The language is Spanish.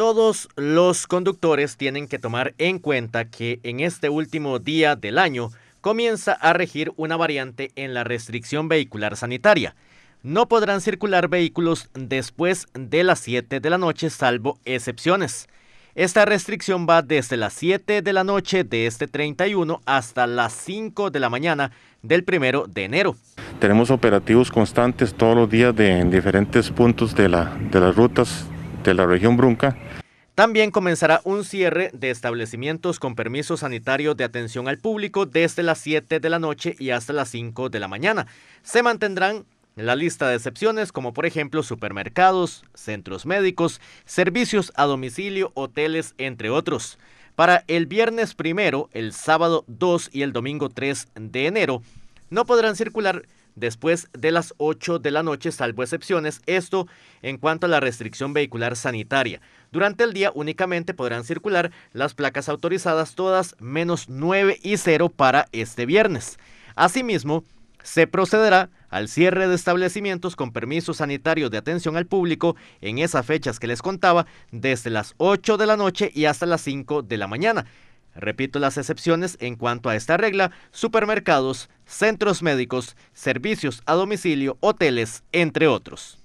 Todos los conductores tienen que tomar en cuenta que en este último día del año comienza a regir una variante en la restricción vehicular sanitaria. No podrán circular vehículos después de las 7 de la noche salvo excepciones. Esta restricción va desde las 7 de la noche de este 31 hasta las 5 de la mañana del 1 de enero. Tenemos operativos constantes todos los días en diferentes puntos de las rutas de la región Brunca. También comenzará un cierre de establecimientos con permiso sanitario de atención al público desde las 7 de la noche y hasta las 5 de la mañana. Se mantendrán la lista de excepciones como por ejemplo supermercados, centros médicos, servicios a domicilio, hoteles, entre otros. Para el viernes primero, el sábado 2 y el domingo 3 de enero, no podrán circular después de las 8 de la noche, salvo excepciones, esto en cuanto a la restricción vehicular sanitaria. Durante el día únicamente podrán circular las placas autorizadas, todas menos 9 y 0 para este viernes. Asimismo, se procederá al cierre de establecimientos con permiso sanitario de atención al público en esas fechas que les contaba, desde las 8 de la noche y hasta las 5 de la mañana. Repito las excepciones en cuanto a esta regla, supermercados, centros médicos, servicios a domicilio, hoteles, entre otros.